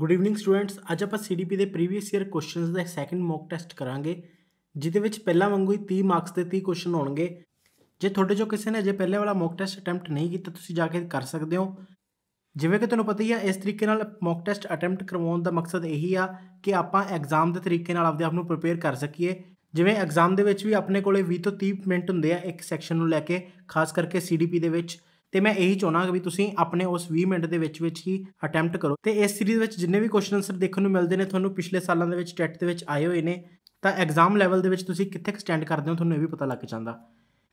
Good evening students ਅੱਜ ਆਪਾਂ CDP ਦੇ ਪ੍ਰੀਵੀਅਸ ਈਅਰ ਕੁਐਸਚਨਸ ਦਾ ਸੈਕੰਡ ਮੌਕ ਟੈਸਟ ਕਰਾਂਗੇ ਜਿਹਦੇ ਵਿੱਚ ਪਹਿਲਾਂ ਵਾਂਗੂ ਹੀ 30 ਮਾਰਕਸ ਦੇ 30 ਕੁਐਸਚਨ ਹੋਣਗੇ ਜੇ ਤੁਹਾਡੇ ਚੋਂ ਕਿਸੇ ਨੇ ਅਜੇ ਪਹਿਲੇ ਵਾਲਾ ਮੌਕ ਟੈਸਟ ਅਟੈਂਪਟ ਨਹੀਂ ਕੀਤਾ ਤੁਸੀਂ ਜਾ ਕੇ ਕਰ ਸਕਦੇ ਹੋ ਜਿਵੇਂ ਕਿ ਤੁਹਾਨੂੰ ਪਤਾ ਹੀ ਆ ਇਸ ਤਰੀਕੇ ਨਾਲ ਮੌਕ ਟੈਸਟ ਅਟੈਂਪਟ ਕਰਵਾਉਣ ਦਾ ਮਕਸਦ ਇਹੀ ਆ ਕਿ ਆਪਾਂ ਐਗਜ਼ਾਮ ਦੇ ਤਰੀਕੇ ਨਾਲ ਆਪਦੇ ਆਪ ਨੂੰ ਪ੍ਰੀਪੇਅਰ ਕਰ ਸਕੀਏ ਜਿਵੇਂ ਐਗਜ਼ਾਮ ਦੇ ਵਿੱਚ ਵੀ ਆਪਣੇ ਕੋਲੇ 20 ਤੋਂ 30 ਮਿੰਟ ਹੁੰਦੇ ਆ ਇੱਕ ਸੈਕਸ਼ਨ ਨੂੰ ਲੈ ਕੇ ਖਾਸ ਕਰਕੇ ਸੀਡੀਪੀ ਦੇ ਵਿੱਚ ਤੇ ਮੈਂ ਇਹੀ ਚਾਹਣਾ ਕਿ ਵੀ ਤੁਸੀਂ ਆਪਣੇ ਉਸ 20 ਮਿੰਟ ਦੇ ਵਿੱਚ ਵਿੱਚ ਹੀ ਅਟੈਂਪਟ ਕਰੋ ਤੇ ਇਸ ਸੀਰੀਜ਼ ਵਿੱਚ ਜਿੰਨੇ ਵੀ ਕੁਐਸਚਨ ਆਨਸਰ ਦੇਖਣ ਨੂੰ ਮਿਲਦੇ ਨੇ ਤੁਹਾਨੂੰ ਪਿਛਲੇ ਸਾਲਾਂ ਦੇ ਵਿੱਚ ਟੈਟ ਦੇ ਵਿੱਚ ਆਏ ਹੋਏ ਨੇ ਤਾਂ ਐਗਜ਼ਾਮ ਲੈਵਲ ਦੇ ਵਿੱਚ ਤੁਸੀਂ ਕਿੱਥੇ ਐਕਸਟੈਂਡ ਕਰਦੇ ਹੋ ਤੁਹਾਨੂੰ ਇਹ ਵੀ ਪਤਾ ਲੱਗ ਜਾਂਦਾ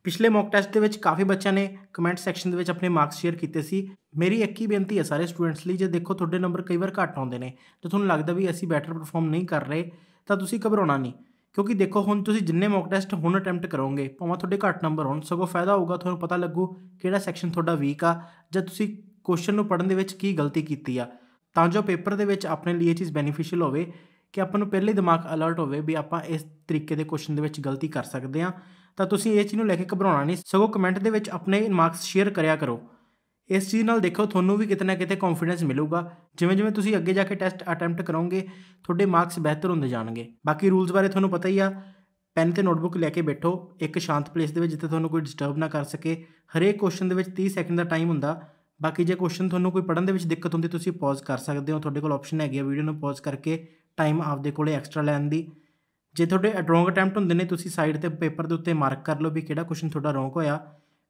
ਪਿਛਲੇ ਮੌਕ ਟੈਸਟ ਦੇ ਵਿੱਚ ਕਾਫੀ ਬੱਚਿਆਂ ਨੇ ਕਮੈਂਟ ਸੈਕਸ਼ਨ ਦੇ ਵਿੱਚ ਆਪਣੇ ਮਾਰਕਸ ਸ਼ੇਅਰ ਕੀਤੇ ਸੀ ਮੇਰੀ ਇੱਕ ਹੀ ਬੇਨਤੀ ਹੈ ਸਾਰੇ ਸਟੂਡੈਂਟਸ ਲਈ ਜੇ ਦੇਖੋ ਤੁਹਾਡੇ ਨੰਬਰ ਕਈ ਵਾਰ ਘੱਟ ਆਉਂਦੇ ਨੇ ਤੇ ਤੁਹਾਨੂੰ ਲੱਗਦਾ ਵੀ ਅਸੀਂ ਬੈਟਰ ਪਰਫਾਰਮ ਨਹੀਂ ਕਰ ਰਹੇ ਤਾਂ ਤੁਸੀਂ ਘਬਰਾਉਣਾ ਨਹੀਂ ਕਿਉਂਕਿ ਦੇਖੋ ਹੁਣ ਤੁਸੀਂ ਜਿੰਨੇ ਮੌਕ ਟੈਸਟ ਹੁਣ ਅਟੈਂਪਟ ਕਰੋਗੇ ਭਾਵੇਂ ਤੁਹਾਡੇ ਘੱਟ ਨੰਬਰ ਹੋਣ ਸਗੋਂ ਫਾਇਦਾ ਹੋਊਗਾ ਤੁਹਾਨੂੰ ਪਤਾ ਲੱਗੂ ਕਿਹੜਾ ਸੈਕਸ਼ਨ ਤੁਹਾਡਾ ਵੀਕ ਆ ਜਾਂ ਤੁਸੀਂ ਕੁਐਸਚਨ ਨੂੰ ਪੜਨ ਦੇ ਵਿੱਚ ਕੀ ਗਲਤੀ ਕੀਤੀ ਆ ਤਾਂ ਜੋ ਪੇਪਰ ਦੇ ਵਿੱਚ ਆਪਣੇ ਲਈ ਇਹ ਚੀਜ਼ ਬੈਨੀਫੀਸ਼ੀਅਲ ਹੋਵੇ ਕਿ ਆਪਾਂ ਨੂੰ ਪਹਿਲੇ ਦਿਮਾਗ ਅਲਰਟ ਹੋਵੇ ਵੀ ਆਪਾਂ ਇਸ ਤਰੀਕੇ ਦੇ ਕੁਐਸਚਨ ਦੇ ਵਿੱਚ ਗਲਤੀ ਕਰ ਸਕਦੇ ਆ ਤਾਂ ਤੁਸੀਂ ਇਹ ਚੀਜ਼ ਨੂੰ ਲੈ ਕੇ ਘਬਰਾਉਣਾ ਨਹੀਂ ਸਗੋਂ ਕਮੈਂਟ ਦੇ ਵਿੱਚ ਆਪਣੇ ਮਾਰਕਸ ਸ਼ੇਅਰ ਕਰਿਆ ਕਰੋ ਇਸ ਚੀਜ਼ ਨਾਲ ਦੇਖੋ ਤੁਹਾਨੂੰ ਵੀ ਕਿਤੇ ਨਾ ਕਿਤੇ ਕੌਨਫੀਡੈਂਸ ਮਿਲੂਗਾ ਜਿਵੇਂ ਜਿਵੇਂ ਤੁਸੀਂ ਅੱਗੇ ਜਾ ਕੇ ਟੈਸਟ ਅਟੈਂਪਟ ਕਰੋਗੇ ਤੁਹਾਡੇ ਮਾਰਕਸ ਬਿਹਤਰ ਹੁੰਦੇ ਜਾਣਗੇ ਬਾਕੀ ਰੂਲਸ ਬਾਰੇ ਤੁਹਾਨੂੰ ਪਤਾ ਹੀ ਆ ਪੈਨ ਤੇ ਨੋਟਬੁੱਕ ਲੈ ਕੇ ਬੈਠੋ ਇੱਕ ਸ਼ਾਂਤ ਪਲੇਸ ਦੇ ਵਿੱਚ ਜਿੱਥੇ ਤੁਹਾਨੂੰ ਕੋਈ ਡਿਸਟਰਬ ਨਾ ਕਰ ਸਕੇ ਹਰੇਕ ਕੁਐਸਚਨ ਦੇ ਵਿੱਚ 30 ਸੈਕਿੰਡ ਦਾ ਟਾਈਮ ਹੁੰਦਾ ਬਾਕੀ ਜੇ ਕੁਐਸਚਨ ਤੁਹਾਨੂੰ ਕੋਈ ਪੜਨ ਦੇ ਵਿੱਚ ਦਿੱਕਤ ਹੁੰਦੀ ਤੁਸੀਂ ਪੌਜ਼ ਕਰ ਸਕਦੇ ਹੋ ਤੁਹਾਡੇ ਕੋਲ ਆਪਸ਼ਨ ਹੈਗੀ ਆ ਵੀਡੀਓ ਨੂੰ ਪੌਜ਼ ਕਰਕੇ ਟਾਈਮ ਆਪਦੇ ਕੋਲੇ ਐਕਸਟਰਾ ਲੈਣ ਦੀ ਜੇ ਤੁਹਾਡੇ ਅਡਰੋਂਗ ਅਟੈਂਪਟ ਹੁੰਦੇ ਨੇ ਤੁਸੀਂ ਸਾਈਡ ਤੇ ਪੇਪਰ ਦੇ ਉੱਤੇ ਮਾਰਕ ਕਰ ਲਓ ਵੀ ਕਿਹੜਾ ਕੁਐਸਚਨ ਤੁਹਾਡਾ ਰੌਂਗ ਹੋਇਆ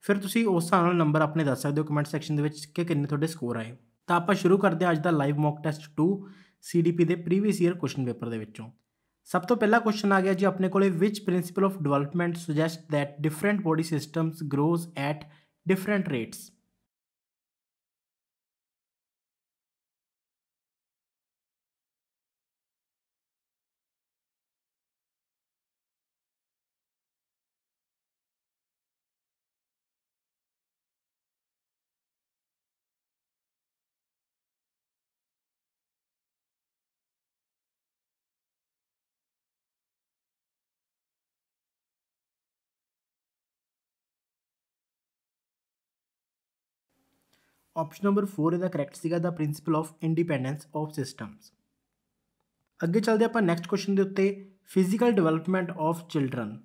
ਫਿਰ ਤੁਸੀਂ ਉਸ ਹਿਸਾਬ ਨਾਲ ਨੰਬਰ ਆਪਣੇ ਦੱਸ ਸਕਦੇ ਹੋ ਕਮੈਂਟ ਸੈਕਸ਼ਨ ਦੇ ਵਿੱਚ ਕਿ ਕਿੰਨੇ ਤੁਹਾਡੇ ਸਕੋਰ ਆਏ ਤਾਂ ਆਪਾਂ ਸ਼ੁਰੂ ਕਰਦੇ ਹਾਂ ਅੱਜ ਦਾ ਲਾਈਵ ਮੌਕ ਟੈਸਟ 2 ਸੀਡੀਪੀ ਦੇ ਪ੍ਰੀਵੀਅਸ ਈਅਰ ਕੁਐਸਚਨ ਪੇਪਰ ਦੇ ਵਿੱਚੋਂ ਸਭ ਤੋਂ ਪਹਿਲਾ ਕੁਐਸਚਨ ਆ ਗਿਆ ਜੀ ਆਪਣੇ ਕੋਲੇ ਵਿਚ principle of development suggest that different body systems grows at different rates option number 4 ਇਹਦਾ ਕਰੈਕਟ ਸੀਗਾ ਦਾ principle of independence of systems ਅੱਗੇ ਚੱਲਦੇ ਆਪਾਂ ਨੈਕਸਟ ਕੁਐਸਚਨ ਦੇ ਉੱਤੇ physical development of children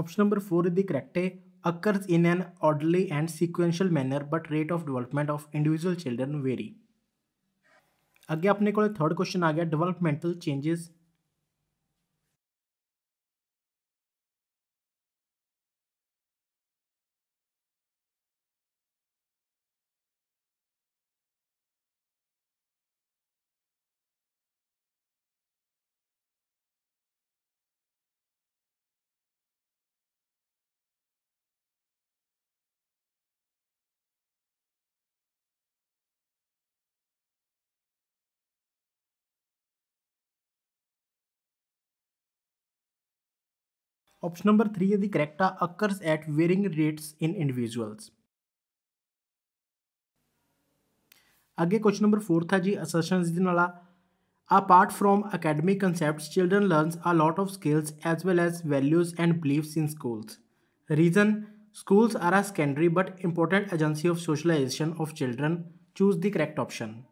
option number four is the correct है occurs in an orderly and sequential manner but rate of development of individual children very अगे अपने को third question आ गया developmental changes option number 3 correct ਆ occurs at varying rates in individuals ਅੱਗੇ question number 4 ਥਾ ਜੀ ਅਸਰਸ਼ਨਸ ਦੇ ਨਾਲ ਆ apart from academic concepts children learns a lot of skills as well as values and beliefs in schools reason schools are a secondary but important agency of socialisation of children choose the correct option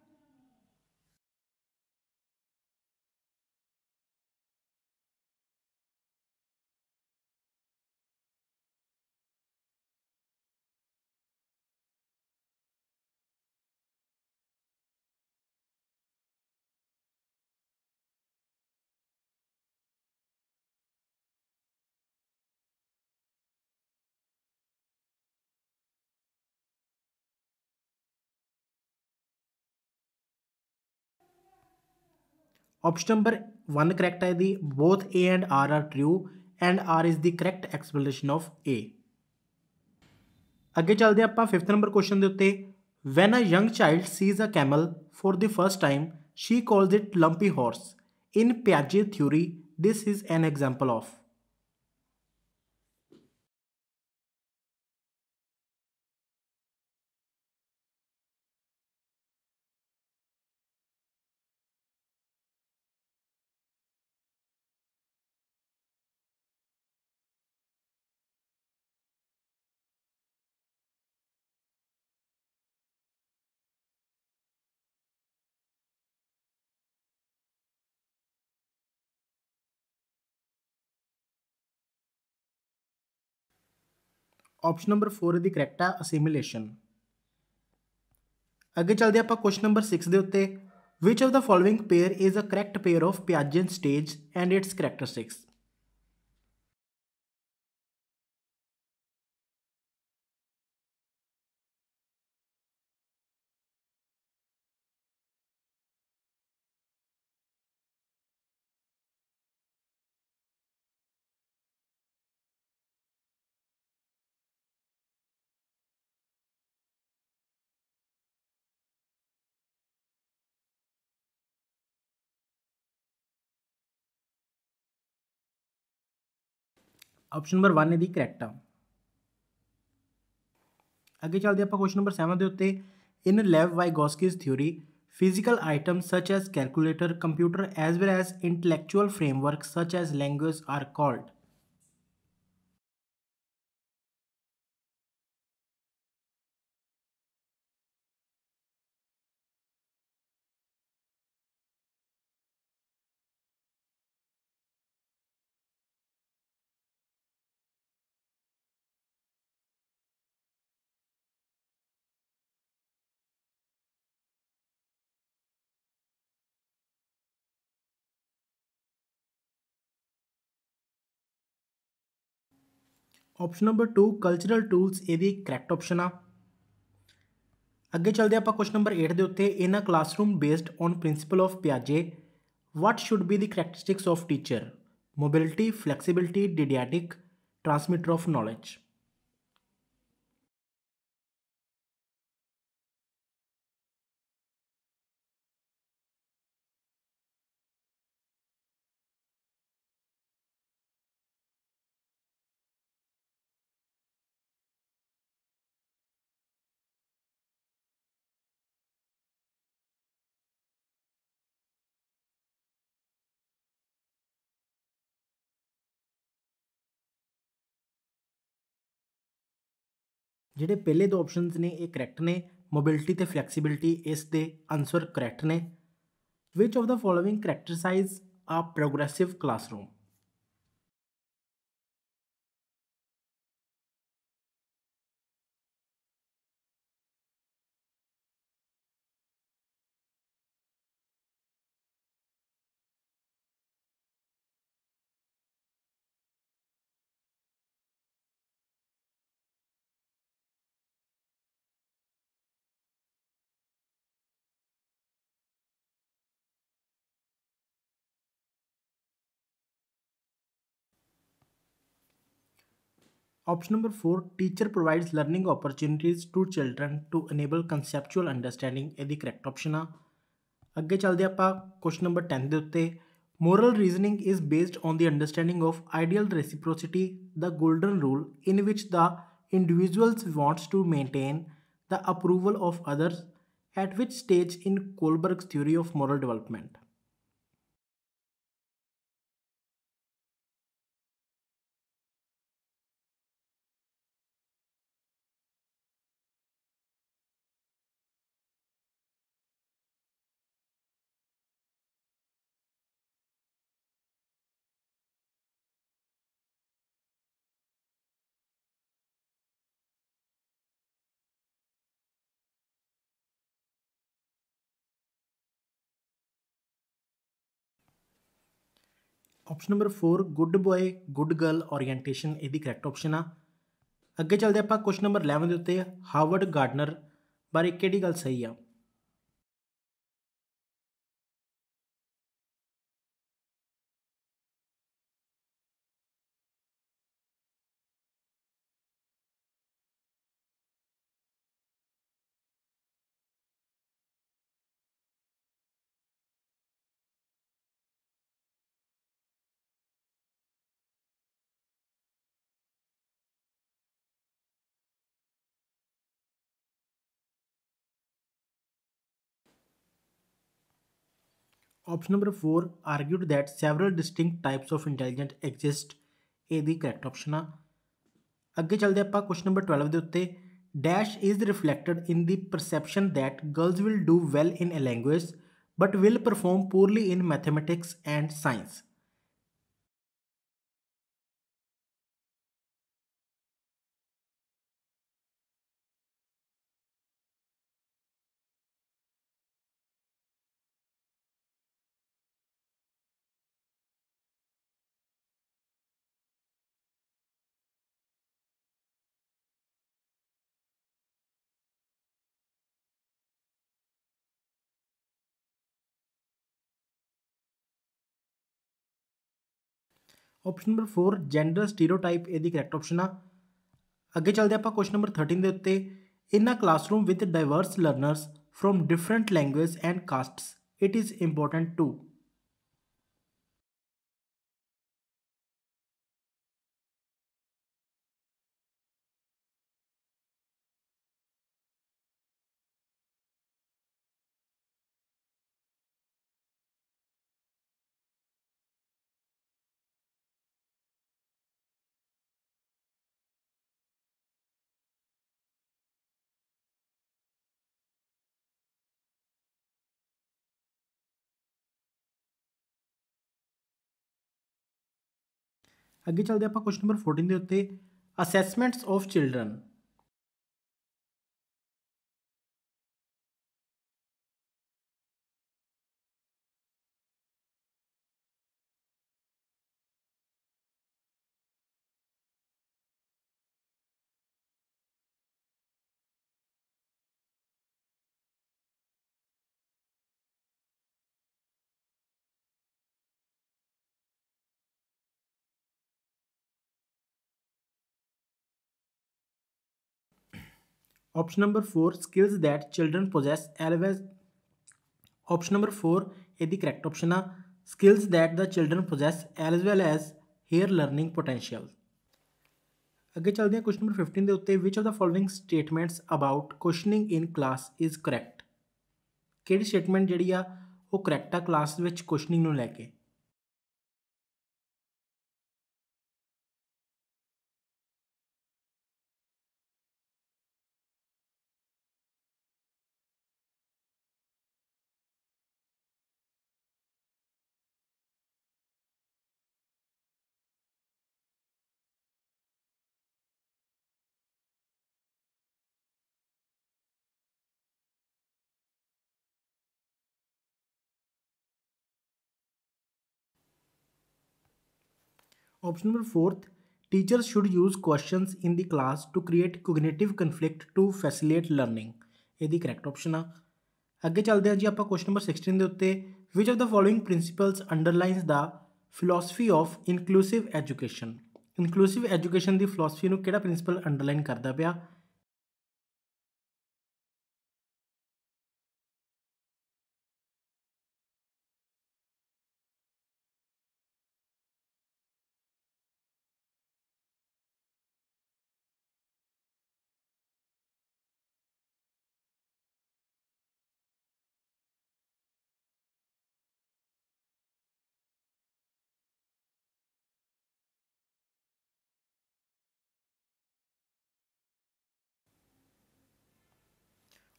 Option number 1 correct hai the both A and R are true and R is the correct explanation of A. ਅੱਗੇ ਚੱਲਦੇ ਆਪਾਂ 5th number question ਦੇ ਉੱਤੇ when a young child sees a camel for the first time she calls it lumpy horse in ਪਿਆਜੇ theory this is an example of option number 4 ਇਹਦੀ correct ਆ assimilation ਅੱਗੇ ਚੱਲਦੇ ਆਪਾਂ ਕੁਐਸਚਨ ਨੰਬਰ 6 ਦੇ ਉੱਤੇ which of the following pair is a correct pair of piaget stages and its characteristics option number one यदि correct आ अगे चलते अपना क्वेश्चन नंबर सैवन के उत्ते in Lev Vygotsky's theory physical item such as calculator computer as well as intellectual framework such as language are called option number 2 cultural tools ਇਹ ਵੀ correct option ਆ ਅੱਗੇ ਚੱਲਦੇ ਆਪਾਂ ਕੁਐਸਚਨ ਨੰਬਰ 8 ਦੇ ਉੱਤੇ in classroom based on principle of ਪਿਆਜੇ what should be the characteristics of teacher mobility flexibility didactic transmitter of knowledge ਜਿਹੜੇ ਪਹਿਲੇ ਦੋ ਆਪਸ਼ਨਸ ਨੇ ਇਹ ਕਰੈਕਟ ਨੇ ਮੋਬਿਲਿਟੀ ਤੇ ਫਲੈਕਸੀਬਿਲਟੀ ਇਸ ਦੇ ਆਨਸਰ ਕਰੈਕਟ ਨੇ ਵਿਚ of the following characterise a progressive classroom Option number 4 Teacher provides learning opportunities to children to enable conceptual understanding ਇਹ the correct option? ਆ ਅੱਗੇ ਚੱਲਦੇ ਆਪਾਂ ਕੁਐਸਚਨ ਨੰਬਰ 10 ਦੇ moral reasoning is based on the understanding of ideal reciprocity the golden rule in which the individuals wants to maintain the approval of others at which stage in Kohlberg's theory of moral development option number 4 good boy good girl orientation ਇਹਦੀ correct option ਆ ਅੱਗੇ ਚੱਲਦੇ ਆਪਾਂ question number 11 ਦੇ ਉੱਤੇ Harvard gardener ਬਾਰੇ ਕਿਹੜੀ ਗੱਲ ਸਹੀ ਆ Option number 4 argued that several distinct types of intelligence exist. Is the correct option. Agge chalde appa question number 12 de dash is reflected in the perception that girls will do well in a language but will perform poorly in mathematics and science. Option number 4 gender stereotype ਇਹਦੀ correct option ਆ ਅੱਗੇ ਚੱਲਦੇ ਆਪਾਂ question number 13 ਦੇ ਉੱਤੇ in a classroom with diverse learners from different language and castes it is important to ਅੱਗੇ ਚੱਲਦੇ ਆਪਾਂ ਕੁਐਸਚਨ ਨੰਬਰ 14 ਦੇ ਉੱਤੇ assessments of children Option number 4 skills that children possess always option number 4 ਇਹ ਦੀ correct option ਆ skills that the children possess as well as their learning potential ਅੱਗੇ ਚੱਲਦੇ ਹਾਂ ਕੁਐਸਚਨ ਨੰਬਰ 15 ਦੇ ਉੱਤੇ which of the following statements about questioning in class is correct ਕਿਹੜੀ statement ਜਿਹੜੀ ਆ ਉਹ ਕਰੈਕਟ ਆ ਕਲਾਸ ਵਿੱਚ ਕੁਐਸਚਨਿੰਗ ਨੂੰ ਲੈ ਕੇ Option number 4th, teachers should use questions in the class to create cognitive conflict to facilitate learning. ਇਹਦੀ ਕਰੈਕਟ ਆਪਸ਼ਨ ਆ ਅੱਗੇ ਚੱਲਦੇ ਹਾਂ ਜੀ ਆਪਾਂ ਕੁਐਸਚਨ ਨੰਬਰ 16 ਦੇ ਉੱਤੇ which of the following principles underlines the philosophy of inclusive education inclusive education ਦੀ ਫਿਲਾਸਫੀ ਨੂੰ ਕਿਹੜਾ ਪ੍ਰਿੰਸੀਪਲ ਅੰਡਰਲਾਈਨ ਕਰਦਾ ਪਿਆ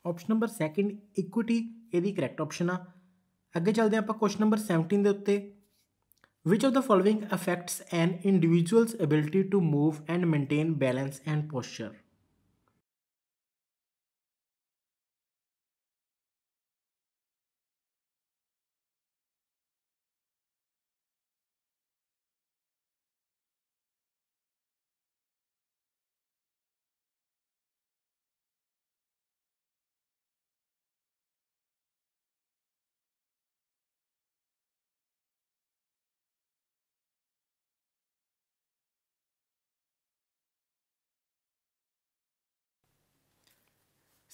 ਆਪਸ਼ਨ ਨੰਬਰ ਸੈਕਿੰਡ ਇਕੁਇਟੀ ਇਹਦੀ ਕਰੈਕਟ ਆਪਸ਼ਨ ਆ ਅੱਗੇ ਚੱਲਦੇ ਆਪਾਂ ਕੁਐਸਚਨ ਨੰਬਰ 17 ਦੇ ਉੱਤੇ which of the following affects an individual's ability to move and maintain balance and posture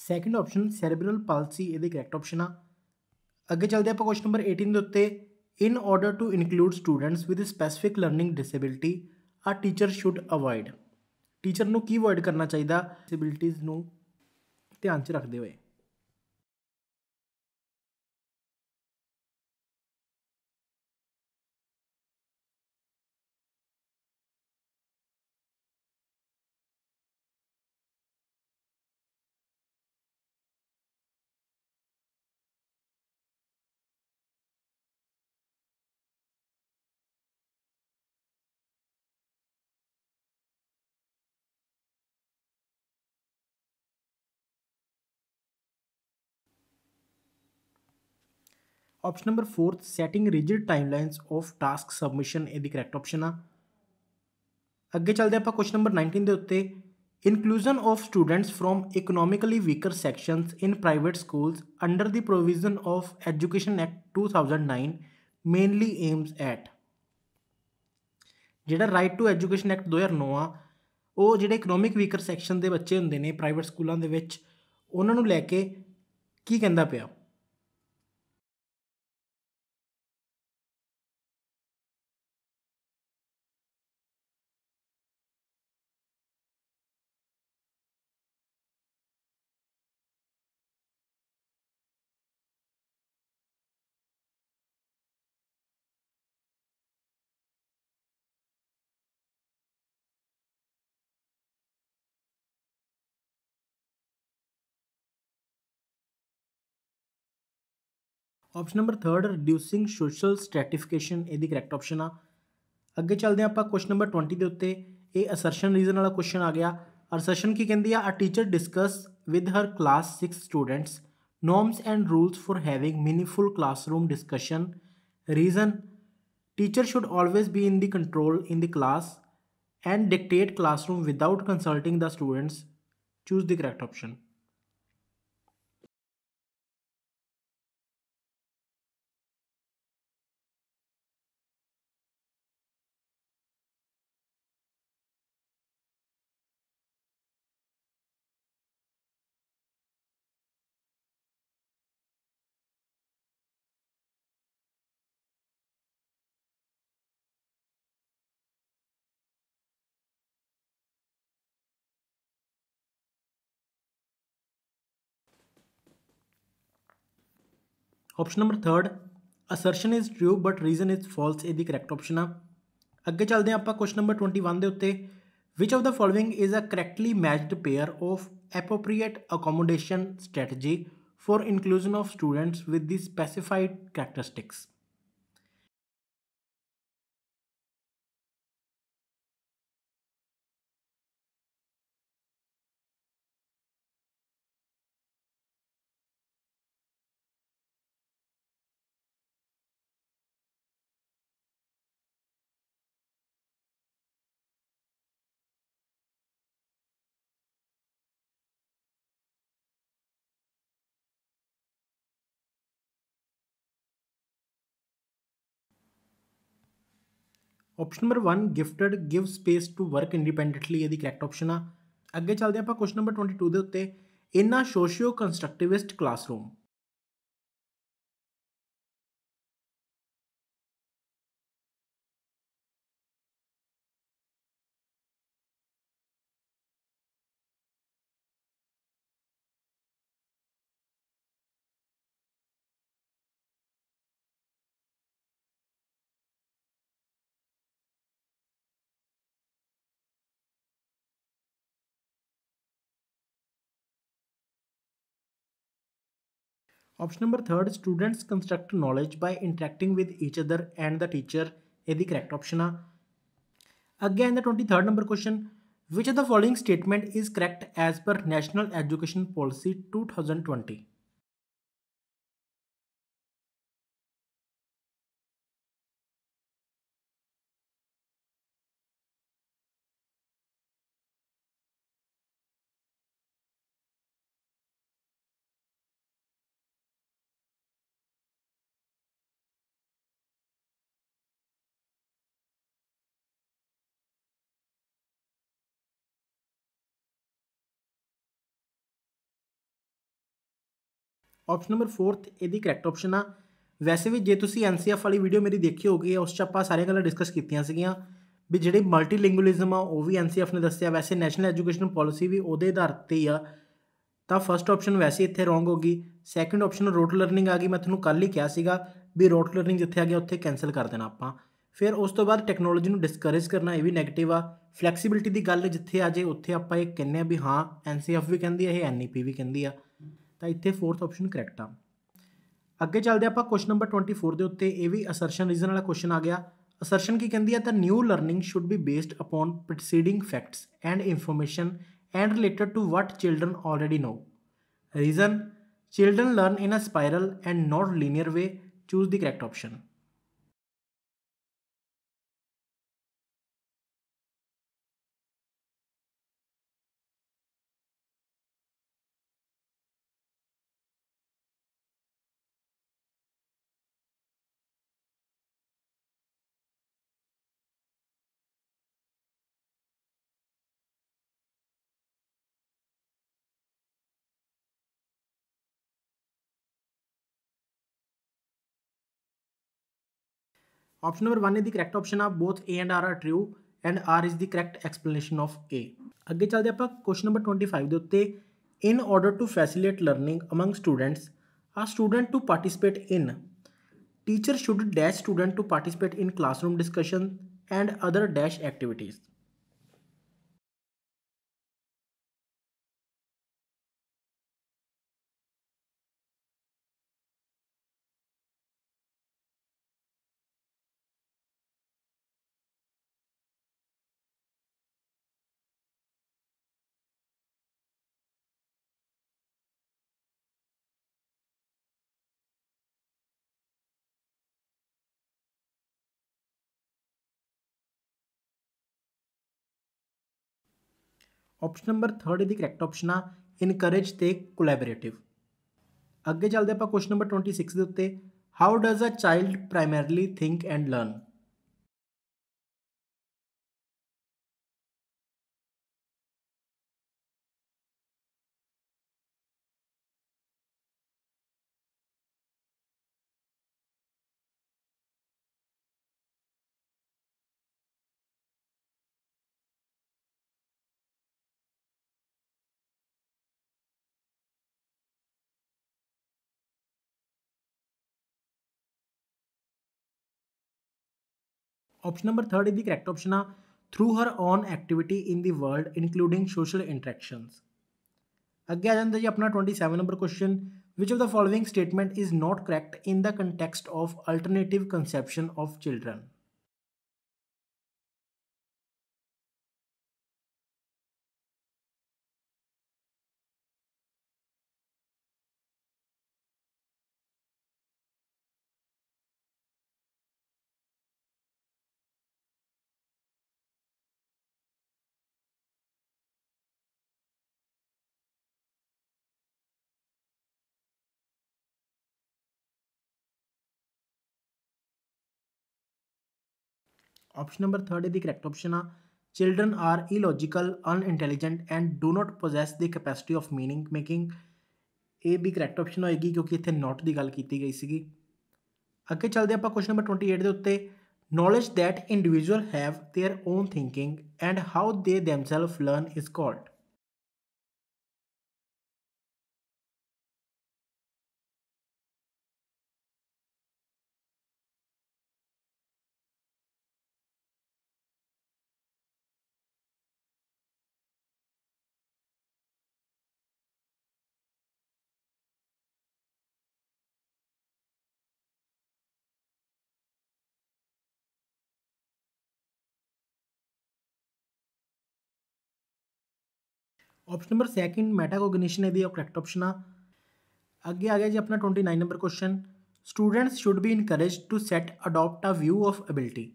second option cerebral palsy ਇਹਦੇ ਕਰੈਕਟ ਆਪਸ਼ਨ ਆ ਅੱਗੇ ਚੱਲਦੇ ਆਪਾਂ ਕੁਐਸਚਨ ਨੰਬਰ 18 ਦੇ ਉੱਤੇ in order to include students with specific learning disability a teacher should avoid teacher ਨੂੰ ਕੀ avoid ਕਰਨਾ ਚਾਹੀਦਾ ਡਿਸੇਬਿਲਟੀਜ਼ ਨੂੰ ਧਿਆਨ 'ਚ ਰੱਖਦੇ ਹੋਏ option number 4 setting rigid timelines of task submission ਇਹ ਦੀ ਕਰੈਕਟ ਆਪਸ਼ਨ ਆ ਅੱਗੇ ਚੱਲਦੇ ਆਪਾਂ ਕੁਐਸਚਨ ਨੰਬਰ 19 ਦੇ ਉੱਤੇ inclusion of students from economically weaker sections in private schools under the provision of education act 2009 mainly aims at ਜਿਹੜਾ right to education act 2009 ਆ ਉਹ ਜਿਹੜੇ ਇਕਨੋਮਿਕ ਵੀਕਰ ਸੈਕਸ਼ਨ ਦੇ ਬੱਚੇ ਹੁੰਦੇ ਨੇ ਪ੍ਰਾਈਵੇਟ ਸਕੂਲਾਂ ਦੇ ਵਿੱਚ ਉਹਨਾਂ ਨੂੰ ਲੈ ਕੇ ਕੀ ਕਹਿੰਦਾ ਪਿਆ option number 3 reducing social stratification ਇਹਦੀ ਕਰੈਕਟ ਆਪਸ਼ਨ ਆ ਅੱਗੇ ਚੱਲਦੇ ਆਪਾਂ ਕੁਐਸਚਨ ਨੰਬਰ 20 ਦੇ ਉੱਤੇ ਇਹ ਅਸਰਸ਼ਨ ਰੀਜ਼ਨ ਵਾਲਾ ਕੁਐਸਚਨ ਆ ਗਿਆ ਅਸਰਸ਼ਨ ਕੀ ਕਹਿੰਦੀ ਆ a teacher discuss with her class 6 students norms and rules for having meaningful classroom discussion reason teacher should always be in the control in the class and dictate classroom without consulting the students choose the correct option Option number third assertion is true but reason is false. ਇਹਦੀ correct option ਆ ਅੱਗੇ ਚੱਲਦੇ ਹਾਂ ਆਪਾਂ question 21 ਦੇ ਉੱਤੇ which of the following is a correctly matched pair of appropriate accommodation strategy for inclusion of students with the specified characteristics option number 1 gifted give space to work independently ਇਹਦੀ correct option ਆ ਅੱਗੇ ਚੱਲਦੇ ਆਪਾਂ question number 22 ਦੇ ਉੱਤੇ in a socio constructivist classroom Option number third, students construct knowledge by interacting with each other and the teacher is the correct option. Again, the 23rd number question, which of the following statement is correct as per National Education Policy 2020? ਆਪਸ਼ਨ ਨੰਬਰ 4th ਇਹਦੀ correct option ਆ ਵੈਸੇ ਵੀ ਜੇ ਤੁਸੀਂ ਐਨਸੀਐਫ ਵਾਲੀ video ਮੇਰੀ ਦੇਖੀ ਹੋਗੀ ਉਸ ਚ ਆਪਾਂ ਸਾਰੀਆਂ ਗੱਲਾਂ ਡਿਸਕਸ ਕੀਤੀਆਂ ਸੀਗੀਆਂ ਵੀ ਜਿਹੜੇ ਮਲਟੀਲਿੰਗੁਅਲਿਜ਼ਮ ਆ ਉਹ ਵੀ ਐਨਸੀਐਫ ਨੇ ਦੱਸਿਆ ਵੈਸੇ ਨੈਸ਼ਨਲ ਐਜੂਕੇਸ਼ਨ ਪਾਲਿਸੀ ਵੀ ਉਹਦੇ ਆਧਾਰ ਤੇ ਹੀ ਆ ਤਾਂ ਫਰਸਟ ਆਪਸ਼ਨ ਵੈਸੇ ਇੱਥੇ ਰੋਂਗ ਹੋਗੀ ਸੈਕੰਡ ਆਪਸ਼ਨ ਰੋਟ ਲਰਨਿੰਗ ਆ ਗਈ ਮੈਂ ਤੁਹਾਨੂੰ ਕੱਲ ਹੀ ਕਿਹਾ ਸੀਗਾ ਵੀ ਰੋਟ ਲਰਨਿੰਗ ਜਿੱਥੇ ਆ ਗਿਆ ਉੱਥੇ ਕੈਨਸਲ ਕਰ ਦੇਣਾ ਆਪਾਂ ਫਿਰ ਉਸ ਤੋਂ ਬਾਅਦ ਟੈਕਨੋਲੋਜੀ ਨੂੰ ਡਿਸਕਰੇਜ ਕਰਨਾ ਇਹ ਵੀ ਨੈਗੇਟਿਵ ਆ ਫਲੈਕਸੀਬਿਲਟੀ ਦੀ ਗੱਲ ਜਿੱਥੇ ਆ ਜੇ ਉੱਥੇ ਆਪਾਂ ਇਹ ਕਹਿੰਨੇ ਆ ਵੀ ਹਾਂ ਐਨਸੀਐਫ ਵੀ ਕਹਿੰਦੀ ਆ ਇਹ ਐਨਈਪੀ e ਵੀ ਕਹਿੰਦੀ ਆ ਤਾਂ ਇੱਥੇ 4th ਆਪਸ਼ਨ ਕਰੈਕਟ ਆ ਅੱਗੇ ਚੱਲਦੇ ਆਪਾਂ ਕੁਐਸਚਨ ਨੰਬਰ 24 ਦੇ ਉੱਤੇ ਇਹ ਵੀ ਅਸਰਸ਼ਨ ਰੀਜ਼ਨ ਵਾਲਾ ਕੁਐਸਚਨ ਆ ਗਿਆ ਅਸਰਸ਼ਨ ਕੀ ਕਹਿੰਦੀ ਹੈ ਤਾਂ new learning should be based upon preceding facts and information and related to what children already know reason children learn in a spiral and not linear way choose the correct option Option number 1 is the correct option of both A and R are true and R is the correct explanation of A. ਅੱਗੇ ਚੱਲਦੇ ਆਪਾਂ question number 25 ਦੇ ਉੱਤੇ in order to facilitate learning among students a student to participate in teacher should dash student to participate in classroom discussion and other dash activities option number 3 ਇਹਦੀ correct option ਆ encourage ਤੇ collaborative ਅੱਗੇ ਚੱਲਦੇ ਆਪਾਂ question number 26 ਦੇ ਉੱਤੇ how does a child primarily think and learn Option number third is the correct option Through her own activity in the world, including social interactions. ਅੱਗੇ ਆ ਜਾਂਦਾ ਜੀ ਆਪਣਾ 27 number question which of the following statement is not correct in the context of alternative conception of children option number 3 ਇਹਦੀ correct option ਆ children are illogical unintelligent and do not possess the capacity of meaning making ਇਹ ਵੀ correct option ਹੋਏਗੀ ਕਿਉਂਕਿ ਇੱਥੇ not ਦੀ ਗੱਲ ਕੀਤੀ ਗਈ ਸੀਗੀ ਅੱਗੇ ਚੱਲਦੇ ਆਪਾਂ ਕੁਐਸਚਨ ਨੰਬਰ 28 ਦੇ ਉੱਤੇ knowledge that individual have their own thinking and how they themselves learn is called option number second metacognition ਇਹਦੀ ਕਰੈਕਟ ਆਪਸ਼ਨ ਆ ਅੱਗੇ ਆ ਗਿਆ ਜੀ ਆਪਣਾ 29 number question students should be encouraged to set adopt a view of ability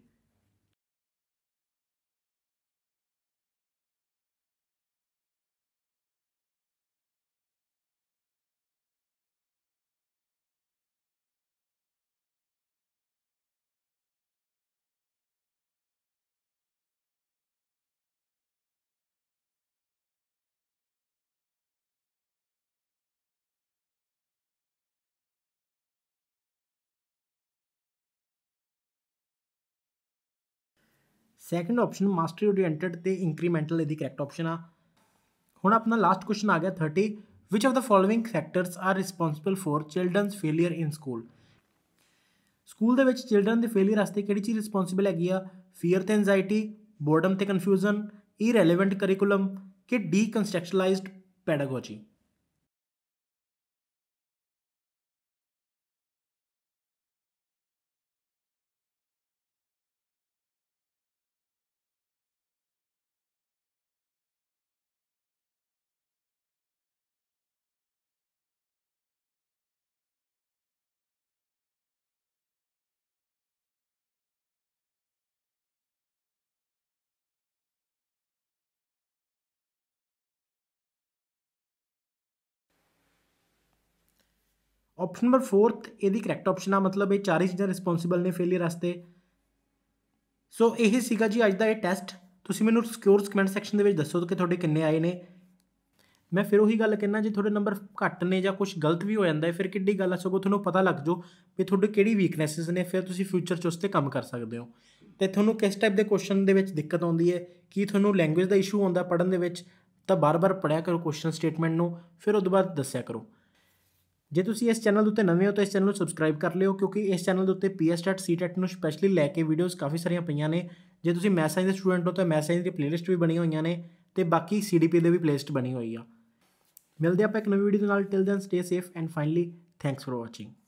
second option mastery oriented ਤੇ incremental ਇਹਦੀ correct option ਆ ਹੁਣ ਆਪਣਾ ਲਾਸਟ ਕੁਐਸਚਨ ਆ ਗਿਆ 30 which of the following factors are responsible for children's failure in school school ਦੇ ਵਿੱਚ children ਦੇ ਫੇਲਿਅਰ ਵਾਸਤੇ ਕਿਹੜੀ ਚੀਜ਼ ਰਿਸਪੌਂਸਿਬਲ ਹੈਗੀ ਆ ਫੀਅਰ ਤੇ ਐਂਜ਼ਾਇਟੀ ਬੋਰਡਮ ਤੇ ਕਨਫਿਊਜ਼ਨ ਇਰੈਲੇਵੈਂਟ ਕਰਿਕੂਲਮ ਕਿ ਡੀਕਨਸਟ੍ਰਕਚਰਲਾਈਜ਼ਡ ਪੈਡਾਗੋਜੀ ਆਪਸ਼ਨ ਨੰਬਰ 4th ਇਹਦੀ ਕਰੈਕਟ ਆਪਸ਼ਨ ਆ ਮਤਲਬ ਇਹ ਚਾਰੇ ਚੀਜ਼ਾਂ ਰਿਸਪੌਂਸਿਬਲ ਨੇ ਫੇਲਿਅਰ ਵਾਸਤੇ ਸੋ ਇਹ ਸੀਗਾ ਜੀ ਅੱਜ ਦਾ ਇਹ ਟੈਸਟ ਤੁਸੀਂ ਮੈਨੂੰ ਸਿਕਿਉਰਸ ਕਮੈਂਟ ਸੈਕਸ਼ਨ ਦੇ ਵਿੱਚ ਦੱਸੋ ਕਿ ਤੁਹਾਡੇ ਕਿੰਨੇ ਆਏ ਨੇ ਮੈਂ ਫਿਰ ਉਹੀ ਗੱਲ ਕਹਿਣਾ ਜੇ ਤੁਹਾਡੇ ਨੰਬਰ ਘੱਟ ਨੇ ਜਾਂ ਕੁਝ ਗਲਤ ਵੀ ਹੋ ਜਾਂਦਾ ਹੈ ਫਿਰ ਕਿੱਡੀ ਗੱਲ ਆ ਸਗੋਂ ਤੁਹਾਨੂੰ ਪਤਾ ਲੱਗ ਜਾਓ ਵੀ ਤੁਹਾਡੇ ਕਿਹੜੀ ਵੀਕਨੈਸਸ ਨੇ ਫਿਰ ਤੁਸੀਂ ਫਿਊਚਰ 'ਚ ਉਸ ਤੇ ਕੰਮ ਕਰ ਸਕਦੇ ਹੋ ਤੇ ਤੁਹਾਨੂੰ ਕਿਸ ਟਾਈਪ ਦੇ ਕੁਐਸਚਨ ਦੇ ਵਿੱਚ ਦਿੱਕਤ ਆਉਂਦੀ ਹੈ ਕੀ ਤੁਹਾਨੂੰ ਲੈਂਗੁਏਜ ਦਾ ਇਸ਼ੂ ਆਉਂਦਾ ਪੜਨ ਦੇ ਵਿੱਚ ਤਾਂ ਬਾਰ-ਬਾਰ ਪੜਿਆ ਕਰੋ ਕੁਐਸਚਨ ਸਟੇਟਮੈਂਟ ਨੂੰ ਫਿਰ ਉਹਦੇ ਬਾਅਦ ਦੱਸਿਆ ਕਰੋ ਜੇ ਤੁਸੀਂ ਇਸ ਚੈਨਲ ਉੱਤੇ ਨਵੇਂ ਹੋ ਤਾਂ ਇਸ ਚੈਨਲ ਨੂੰ ਸਬਸਕ੍ਰਾਈਬ ਕਰ ਲਿਓ ਕਿਉਂਕਿ ਇਸ ਚੈਨਲ ਦੇ ਉੱਤੇ ਪੀਐਸਟੈਟ ਸੀਟੈਟ ਨੂੰ ਸਪੈਸ਼ਲੀ ਲੈ ਕੇ ਵੀਡੀਓਜ਼ ਕਾਫੀ ਸਾਰੀਆਂ ਪਈਆਂ ਨੇ ਜੇ ਤੁਸੀਂ ਮੈਥ ਸਾਇੰਸ ਦੇ ਸਟੂਡੈਂਟ ਹੋ ਤਾਂ ਮੈਥ ਸਾਇੰਸ ਦੀ ਪਲੇਲਿਸਟ ਵੀ ਬਣੀ ਹੋਈਆਂ ਨੇ ਤੇ ਬਾਕੀ ਸੀਡੀਪੀ ਦੇ ਵੀ ਪਲੇਲਿਸਟ ਬਣੀ ਹੋਈ ਆ ਮਿਲਦੇ ਆਪਾਂ ਇੱਕ ਨਵੀਂ ਵੀਡੀਓ ਦੇ ਨਾਲ till then stay safe and finally thanks for watching